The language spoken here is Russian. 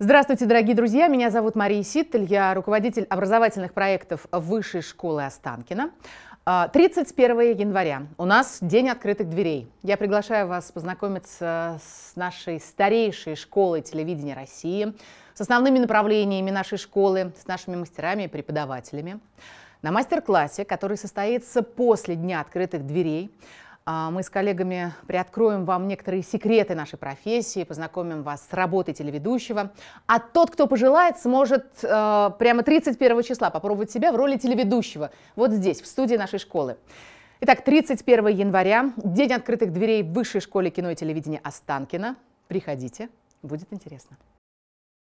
Здравствуйте, дорогие друзья! Меня зовут Мария Ситтель, я руководитель образовательных проектов Высшей школы Останкина. 31 января у нас День открытых дверей. Я приглашаю вас познакомиться с нашей старейшей школой телевидения России, с основными направлениями нашей школы, с нашими мастерами и преподавателями. На мастер-классе, который состоится после Дня открытых дверей, а, мы с коллегами приоткроем вам некоторые секреты нашей профессии, познакомим вас с работой телеведущего. А тот, кто пожелает, сможет э, прямо 31 числа попробовать себя в роли телеведущего. Вот здесь, в студии нашей школы. Итак, 31 января, день открытых дверей в Высшей школе кино и телевидения Останкина. Приходите, будет интересно.